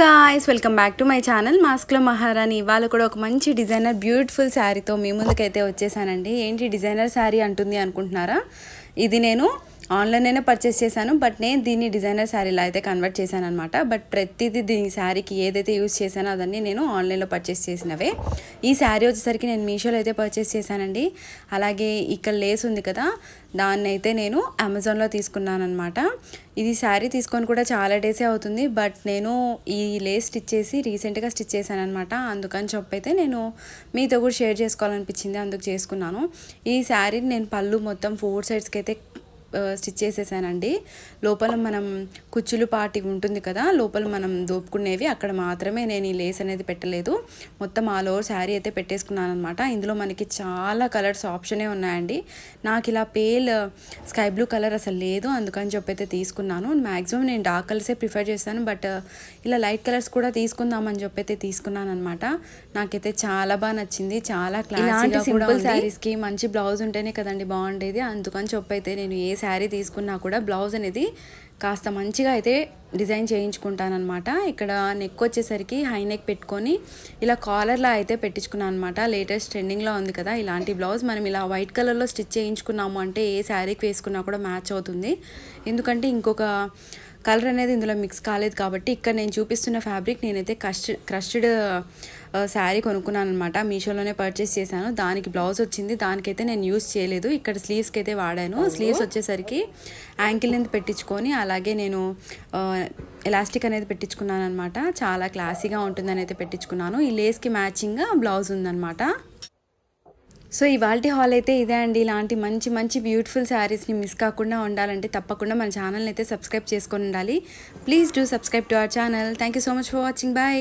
guys welcome back to my channel మాస్క్లో మహారాణి ఇవాళ కూడా ఒక మంచి డిజైనర్ బ్యూటిఫుల్ శారీతో మీ ముందుకైతే వచ్చేసానండి ఏంటి డిజైనర్ శారీ అంటుంది అనుకుంటున్నారా ఇది నేను అయినా పర్చేస్ చేశాను బట్ నేను దీన్ని డిజైనర్ శారీలో అయితే కన్వర్ట్ చేశాను అనమాట బట్ ప్రతిదీ దీని శారీకి ఏదైతే యూస్ చేశానో అదన్నీ నేను ఆన్లైన్లో పర్చేస్ చేసినవే ఈ శారీ వచ్చేసరికి నేను మీషోలో అయితే పర్చేస్ చేశానండి అలాగే ఇక్కడ లేస్ ఉంది కదా దాన్ని అయితే నేను అమెజాన్లో అనమాట ఇది శారీ తీసుకొని కూడా చాలా డేసే అవుతుంది బట్ నేను ఈ లేస్ స్టిచ్ చేసి రీసెంట్గా స్టిచ్ చేశాను అనమాట అందుకని చెప్పైతే నేను మీతో కూడా షేర్ చేసుకోవాలనిపించింది అందుకు చేసుకున్నాను ఈ శారీ నేను పళ్ళు మొత్తం ఫోర్ సైడ్స్కి అయితే స్టిచ్ చేసేసానండి లోపల మనం కుచ్చులు పాటి ఉంటుంది కదా లోపల మనం దోపుకునేవి అక్కడ మాత్రమే నేను ఈ లేస్ అనేది పెట్టలేదు మొత్తం ఆల్ ఓవర్ శారీ అయితే పెట్టేసుకున్నాను అనమాట ఇందులో మనకి చాలా కలర్స్ ఆప్షనే ఉన్నాయండి నాకు ఇలా పేల్ స్కై బ్లూ కలర్ అసలు లేదు అందుకని చెప్పి అయితే తీసుకున్నాను మ్యాక్సిమం నేను డార్క్ కలర్సే ప్రిఫర్ చేస్తాను బట్ ఇలా లైట్ కలర్స్ కూడా తీసుకుందామని చెప్పి అయితే తీసుకున్నాను అనమాట నాకైతే చాలా బాగా నచ్చింది చాలా క్లాస్ సింపుల్ శారీస్కి మంచి బ్లౌజ్ ఉంటేనే కదండి బాగుండేది అందుకని చెప్పి అయితే నేను ఏ శారీ తీసుకున్నా కూడా బ్లౌజ్ అనేది కాస్త మంచిగా అయితే డిజైన్ చేయించుకుంటానమాట ఇక్కడ నెక్ వచ్చేసరికి హై నెక్ పెట్టుకొని ఇలా కాలర్లా అయితే పెట్టించుకున్నాను అనమాట లేటెస్ట్ ట్రెండింగ్లో ఉంది కదా ఇలాంటి బ్లౌజ్ మనం ఇలా వైట్ కలర్లో స్టిచ్ చేయించుకున్నాము అంటే ఏ శారీకి వేసుకున్నా కూడా మ్యాచ్ అవుతుంది ఎందుకంటే ఇంకొక కలర్ అనేది ఇందులో మిక్స్ కాలేదు కాబట్టి ఇక్కడ నేను చూపిస్తున్న ఫ్యాబ్రిక్ నేనైతే క్రష్ క్రష్డ్ శారీ కొనుక్కున్నాను అనమాట మీషోలోనే పర్చేస్ చేశాను దానికి బ్లౌజ్ వచ్చింది దానికైతే నేను యూస్ చేయలేదు ఇక్కడ స్లీవ్స్కి అయితే వాడాను స్లీవ్స్ వచ్చేసరికి యాంకిల్ అనేది పెట్టించుకొని అలాగే నేను ఎలాస్టిక్ అనేది పెట్టించుకున్నాను అనమాట చాలా క్లాసీగా ఉంటుందని అయితే పెట్టించుకున్నాను ఈ లేస్కి మ్యాచింగ్గా బ్లౌజ్ ఉందనమాట సో వాల్టీ హాల్ అయితే ఇదే అండి ఇలాంటి మంచి మంచి బ్యూటిఫుల్ శారీస్ని మిస్ కాకుండా ఉండాలంటే తప్పకుండా మన ఛానల్ని అయితే సబ్స్క్రైబ్ చేసుకొని ఉండాలి please do subscribe to our channel thank you so much for watching bye